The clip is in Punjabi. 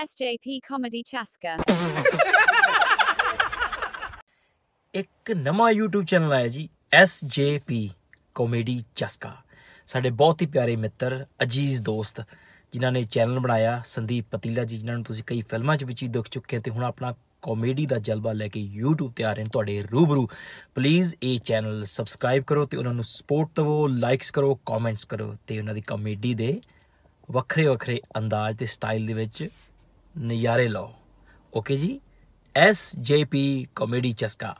SJP Comedy Chaska ਇੱਕ ਨਵਾਂ YouTube ਚੈਨਲ ਆਇਆ ਜੀ SJP Comedy Chaska ਸਾਡੇ ਬਹੁਤ ਹੀ ਪਿਆਰੇ ਮਿੱਤਰ ਅਜੀਜ਼ ਦੋਸਤ ਜਿਨ੍ਹਾਂ ਨੇ ਚੈਨਲ ਬਣਾਇਆ ਸੰਦੀਪ ਪਤੀਲਾ ਜੀ ਜਿਨ੍ਹਾਂ ਨੂੰ ਤੁਸੀਂ ਕਈ ਫਿਲਮਾਂ 'ਚ ਵੀ ਚੀ ਦੁੱਖ ਚੁੱਕੇ ਤੇ ਹੁਣ ਆਪਣਾ ਕਾਮੇਡੀ ਦਾ ਜਲਵਾ ਲੈ ਕੇ YouTube ਤੇ ਆ ਰਹੇ ਨੇ ਤੁਹਾਡੇ ਰੂਬਰੂ ਪਲੀਜ਼ ਇਹ ਚੈਨਲ ਸਬਸਕ੍ਰਾਈਬ ਕਰੋ ਤੇ ਉਹਨਾਂ ਨੂੰ ਸਪੋਰਟ ਦਿਵੋ ਲਾਈਕਸ ਕਰੋ ਕਮੈਂਟਸ ਕਰੋ ਤੇ ਉਹਨਾਂ ਦੀ ਕਾਮੇਡੀ ਦੇ ਵੱਖਰੇ ਵੱਖਰੇ ਅੰਦਾਜ਼ ਤੇ ਸਟਾਈਲ ਦੇ ਵਿੱਚ नयारे लो okay G S J P comedy चस्का